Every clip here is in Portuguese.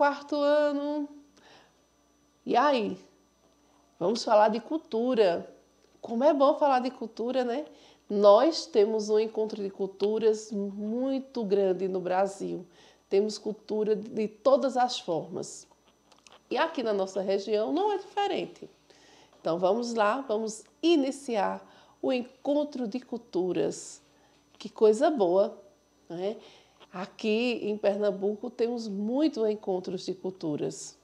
quarto ano. E aí? Vamos falar de cultura. Como é bom falar de cultura, né? Nós temos um encontro de culturas muito grande no Brasil. Temos cultura de todas as formas. E aqui na nossa região não é diferente. Então vamos lá, vamos iniciar o encontro de culturas. Que coisa boa, né? Aqui em Pernambuco temos muitos encontros de culturas.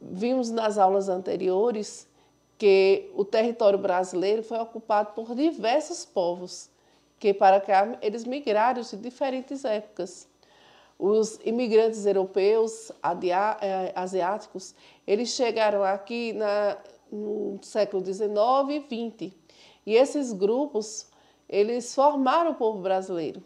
Vimos nas aulas anteriores que o território brasileiro foi ocupado por diversos povos, que para cá eles migraram de diferentes épocas. Os imigrantes europeus, eh, asiáticos, eles chegaram aqui na, no século XIX e XX. E esses grupos, eles formaram o povo brasileiro.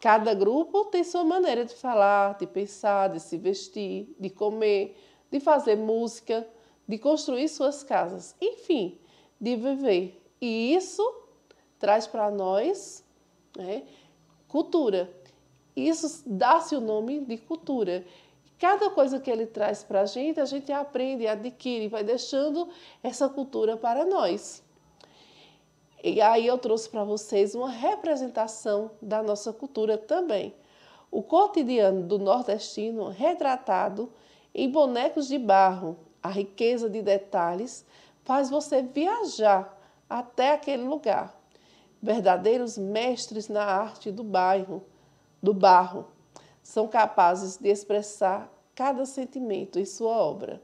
Cada grupo tem sua maneira de falar, de pensar, de se vestir, de comer, de fazer música, de construir suas casas, enfim, de viver. E isso traz para nós né, cultura. Isso dá-se o nome de cultura. Cada coisa que ele traz para a gente, a gente aprende, adquire, vai deixando essa cultura para nós. E aí eu trouxe para vocês uma representação da nossa cultura também. O cotidiano do nordestino retratado em bonecos de barro, a riqueza de detalhes faz você viajar até aquele lugar. Verdadeiros mestres na arte do bairro, do barro, são capazes de expressar cada sentimento em sua obra.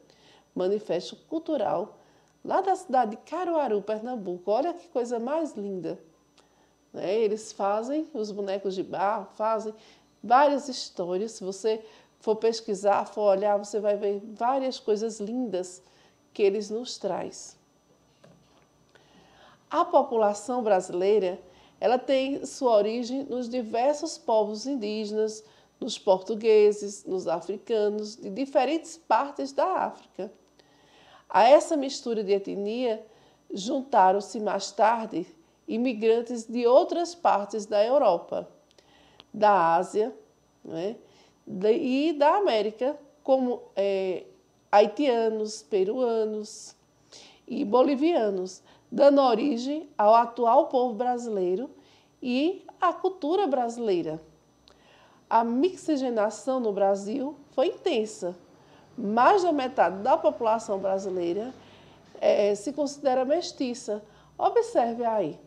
Manifesto cultural lá da cidade de Caruaru, Pernambuco. Olha que coisa mais linda. Né? Eles fazem os bonecos de barro, fazem várias histórias. Se você for pesquisar, for olhar, você vai ver várias coisas lindas que eles nos traz. A população brasileira, ela tem sua origem nos diversos povos indígenas, nos portugueses, nos africanos, de diferentes partes da África. A essa mistura de etnia juntaram-se mais tarde imigrantes de outras partes da Europa, da Ásia né, e da América, como é, haitianos, peruanos e bolivianos, dando origem ao atual povo brasileiro e à cultura brasileira. A mixigenação no Brasil foi intensa, mais da metade da população brasileira é, se considera mestiça. Observe aí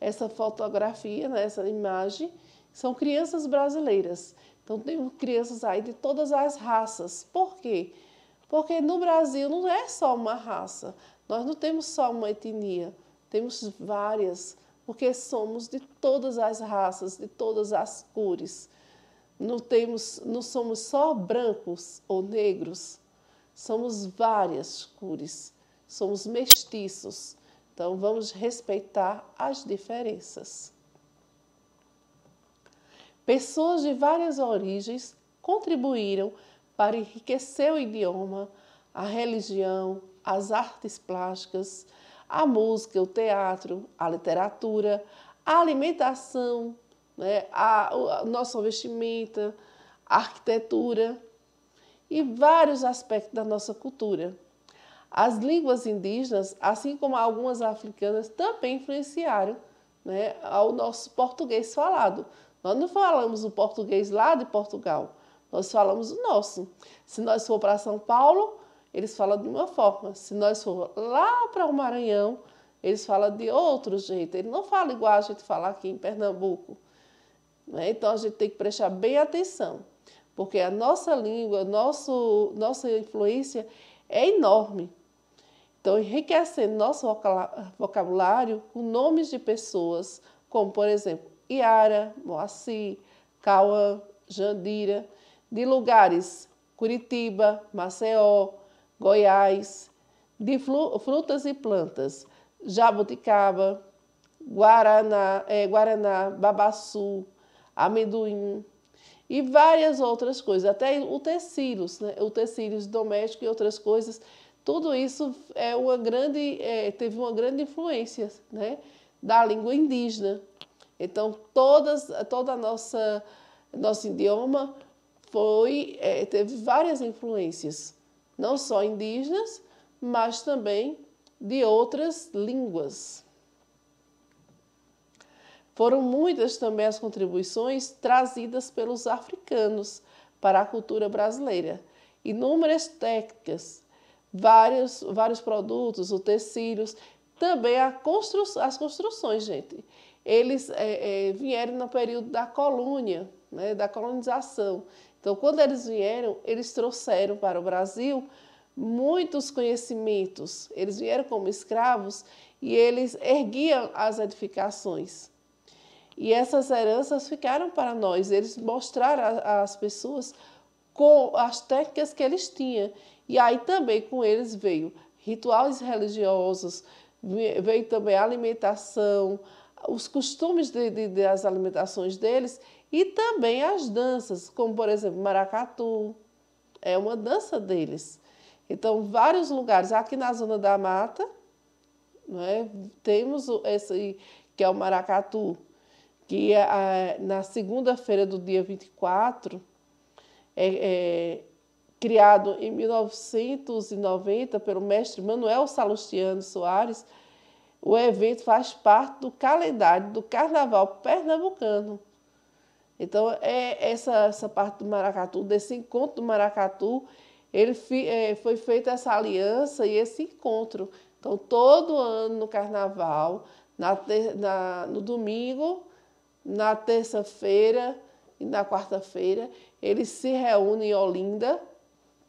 essa fotografia, né, essa imagem, são crianças brasileiras. Então, tem crianças aí de todas as raças. Por quê? Porque no Brasil não é só uma raça, nós não temos só uma etnia, temos várias, porque somos de todas as raças, de todas as cores. Não, temos, não somos só brancos ou negros, somos várias cores, somos mestiços. Então vamos respeitar as diferenças. Pessoas de várias origens contribuíram para enriquecer o idioma, a religião, as artes plásticas, a música, o teatro, a literatura, a alimentação, né? a, a nossa vestimenta, a arquitetura e vários aspectos da nossa cultura. As línguas indígenas, assim como algumas africanas, também influenciaram né, ao nosso português falado. Nós não falamos o português lá de Portugal, nós falamos o nosso. Se nós for para São Paulo, eles falam de uma forma. Se nós for lá para o Maranhão, eles falam de outro jeito. Ele não fala igual a gente fala aqui em Pernambuco. Né? Então a gente tem que prestar bem atenção, porque a nossa língua, nosso, nossa influência é enorme. Então, enriquecendo nosso vocabulário com nomes de pessoas, como por exemplo, Iara, Moacir, Cauã, Jandira, de lugares Curitiba, Maceió, Goiás, de frutas e plantas, jabuticaba, guaraná, é, guaraná babaçu, amendoim e várias outras coisas, até utensílios, né? utensílios domésticos e outras coisas. Tudo isso é uma grande, é, teve uma grande influência né? da língua indígena. Então, todas, toda a nossa nosso idioma foi é, teve várias influências, não só indígenas, mas também de outras línguas. Foram muitas também as contribuições trazidas pelos africanos para a cultura brasileira. Inúmeras técnicas, vários, vários produtos, os tecidos, também a constru, as construções, gente. Eles é, é, vieram no período da colônia, né, da colonização. Então, quando eles vieram, eles trouxeram para o Brasil muitos conhecimentos. Eles vieram como escravos e eles erguiam as edificações. E essas heranças ficaram para nós. Eles mostraram às pessoas com as técnicas que eles tinham. E aí também com eles veio rituais religiosos, veio também a alimentação, os costumes de, de, das alimentações deles e também as danças, como por exemplo maracatu, é uma dança deles. Então, vários lugares, aqui na Zona da Mata, né, temos esse que é o maracatu, que na segunda-feira do dia 24 é, é criado em 1990 pelo mestre Manuel Salustiano Soares, o evento faz parte do calendário do Carnaval Pernambucano. Então, é essa, essa parte do Maracatu, desse encontro do Maracatu, ele fi, é, foi feita essa aliança e esse encontro. Então, todo ano no Carnaval, na, na, no domingo na terça-feira e na quarta-feira, eles se reúnem em Olinda,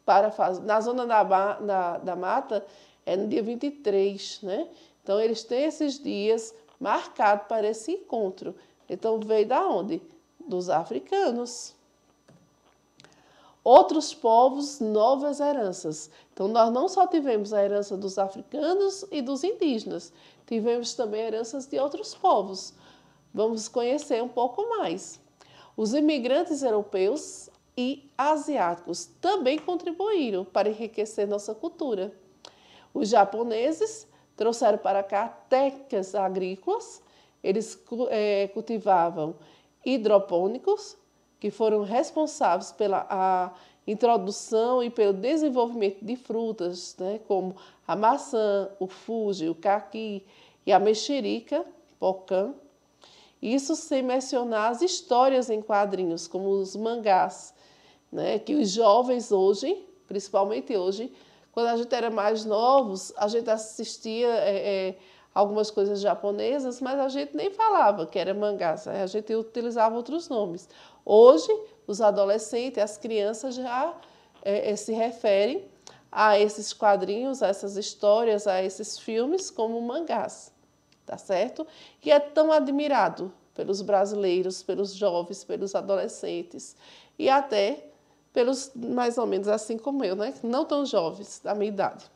para fazer, na zona da, da mata, é no dia 23, né? Então, eles têm esses dias marcados para esse encontro. Então, veio da onde? Dos africanos outros povos, novas heranças. Então, nós não só tivemos a herança dos africanos e dos indígenas, tivemos também heranças de outros povos. Vamos conhecer um pouco mais. Os imigrantes europeus e asiáticos também contribuíram para enriquecer nossa cultura. Os japoneses trouxeram para cá técnicas agrícolas, eles é, cultivavam hidropônicos, que foram responsáveis pela a introdução e pelo desenvolvimento de frutas, né, como a maçã, o fuji, o caqui e a mexerica, pocã. Isso sem mencionar as histórias em quadrinhos, como os mangás, né? que os jovens hoje, principalmente hoje, quando a gente era mais novos, a gente assistia é, é, algumas coisas japonesas, mas a gente nem falava que era mangás, né, a gente utilizava outros nomes. Hoje, os adolescentes, as crianças já é, é, se referem a esses quadrinhos, a essas histórias, a esses filmes como mangás tá certo? E é tão admirado pelos brasileiros, pelos jovens, pelos adolescentes e até pelos mais ou menos assim como eu, né? Não tão jovens da minha idade.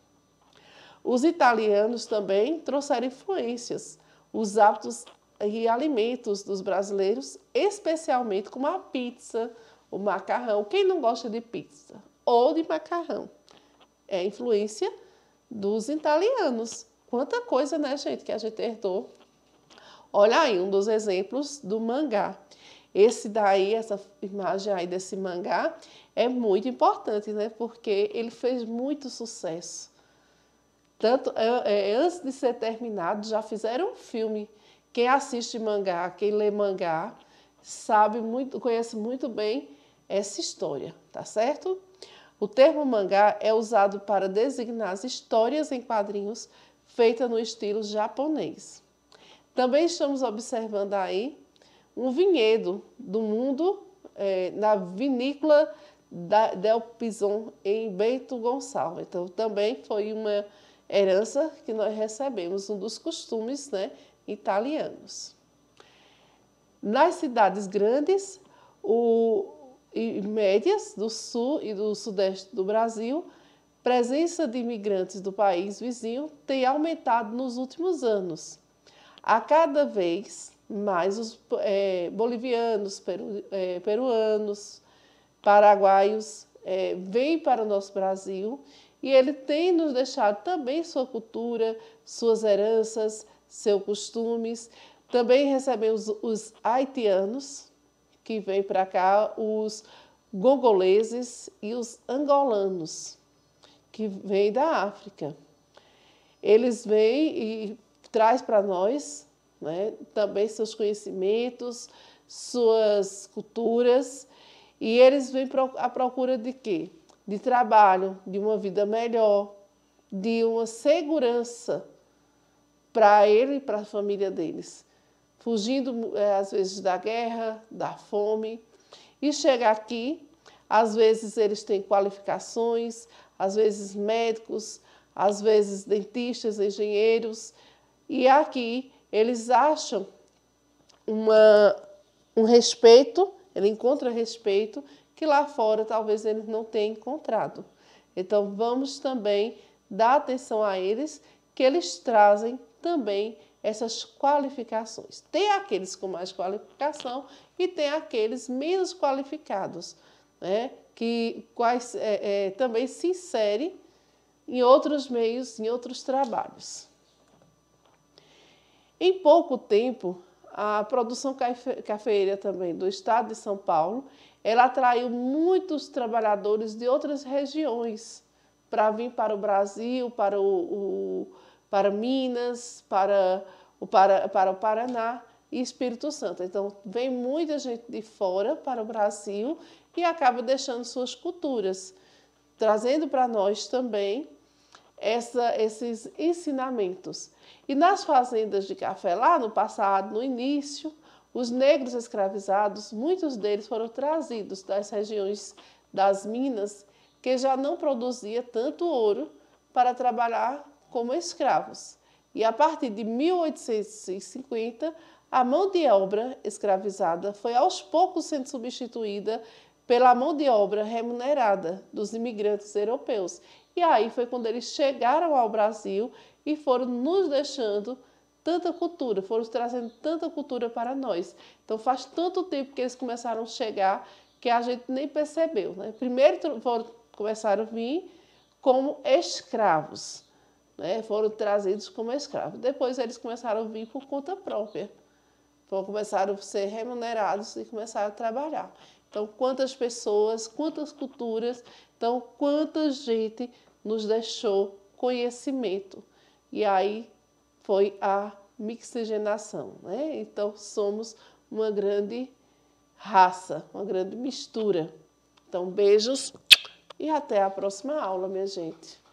Os italianos também trouxeram influências, os hábitos e alimentos dos brasileiros, especialmente como a pizza, o macarrão. Quem não gosta de pizza ou de macarrão? É influência dos italianos. Quanta coisa, né, gente, que a gente herdou. Olha aí um dos exemplos do mangá. Esse daí, essa imagem aí desse mangá é muito importante, né? Porque ele fez muito sucesso. Tanto é, é, antes de ser terminado, já fizeram um filme. Quem assiste mangá, quem lê mangá, sabe muito, conhece muito bem essa história, tá certo? O termo mangá é usado para designar as histórias em quadrinhos feita no estilo japonês. Também estamos observando aí um vinhedo do mundo é, na vinícola da, Del Pison em Bento Gonçalves. Então também foi uma herança que nós recebemos, um dos costumes né, italianos. Nas cidades grandes o, e médias do sul e do sudeste do Brasil, presença de imigrantes do país vizinho tem aumentado nos últimos anos. A cada vez mais os é, bolivianos, peru, é, peruanos, paraguaios é, vêm para o nosso Brasil e ele tem nos deixado também sua cultura, suas heranças, seus costumes. Também recebemos os haitianos que vêm para cá, os gongoleses e os angolanos que vem da África. Eles vêm e traz para nós né, também seus conhecimentos, suas culturas, e eles vêm à procura de quê? De trabalho, de uma vida melhor, de uma segurança para ele e para a família deles, fugindo eh, às vezes da guerra, da fome, e chega aqui, às vezes eles têm qualificações, às vezes médicos, às vezes dentistas, engenheiros, e aqui eles acham uma, um respeito, ele encontra respeito que lá fora talvez eles não tenham encontrado. Então vamos também dar atenção a eles, que eles trazem também essas qualificações. Tem aqueles com mais qualificação e tem aqueles menos qualificados né, que quais, é, é, também se insere em outros meios, em outros trabalhos. Em pouco tempo, a produção cafe cafeeira também do estado de São Paulo, ela atraiu muitos trabalhadores de outras regiões para vir para o Brasil, para, o, o para Minas, para, o, para, para o Paraná e Espírito Santo. Então, vem muita gente de fora para o Brasil e acaba deixando suas culturas, trazendo para nós também essa, esses ensinamentos. E nas fazendas de café, lá no passado, no início, os negros escravizados, muitos deles foram trazidos das regiões das minas, que já não produzia tanto ouro, para trabalhar como escravos. E a partir de 1850, a mão de obra escravizada foi aos poucos sendo substituída pela mão de obra remunerada dos imigrantes europeus. E aí foi quando eles chegaram ao Brasil e foram nos deixando tanta cultura, foram trazendo tanta cultura para nós. Então faz tanto tempo que eles começaram a chegar que a gente nem percebeu. Né? Primeiro foram, começaram a vir como escravos, né? foram trazidos como escravos. Depois eles começaram a vir por conta própria, foram, começaram a ser remunerados e começaram a trabalhar. Então, quantas pessoas, quantas culturas, então, quanta gente nos deixou conhecimento. E aí foi a mixigenação, né? Então, somos uma grande raça, uma grande mistura. Então, beijos e até a próxima aula, minha gente.